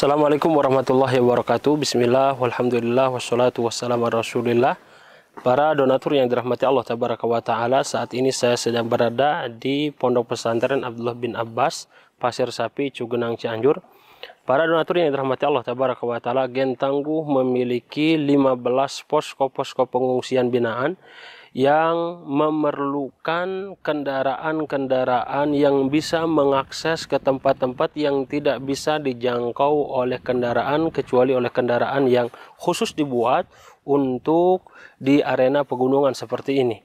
Assalamualaikum warahmatullahi wabarakatuh Bismillah, walhamdulillah, wassalatu wassalamu rasulillah Para donatur yang dirahmati Allah tabaraka wa ta'ala Saat ini saya sedang berada di Pondok Pesantren Abdullah bin Abbas Pasir Sapi, Cugenang, Cianjur Para donatur yang dirahmati Allah tabaraka wa ta'ala Gentangguh memiliki 15 posko-posko pengungsian binaan yang memerlukan kendaraan-kendaraan yang bisa mengakses ke tempat-tempat yang tidak bisa dijangkau oleh kendaraan kecuali oleh kendaraan yang khusus dibuat untuk di arena pegunungan seperti ini.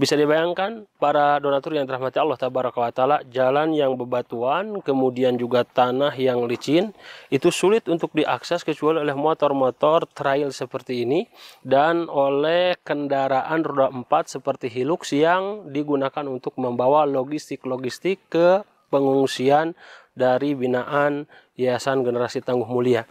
Bisa dibayangkan para donatur yang dirahmati Allah Tabaraka wa taala, jalan yang bebatuan, kemudian juga tanah yang licin, itu sulit untuk diakses kecuali oleh motor-motor trail seperti ini dan oleh kendaraan roda empat seperti Hilux yang digunakan untuk membawa logistik-logistik ke pengungsian dari binaan Yayasan Generasi Tangguh Mulia.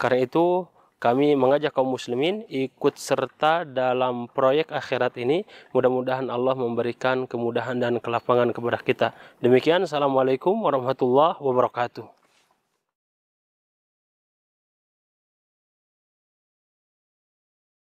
Karena itu kami mengajak kaum muslimin ikut serta dalam proyek akhirat ini. Mudah-mudahan Allah memberikan kemudahan dan kelapangan kepada kita. Demikian, Assalamualaikum warahmatullahi wabarakatuh.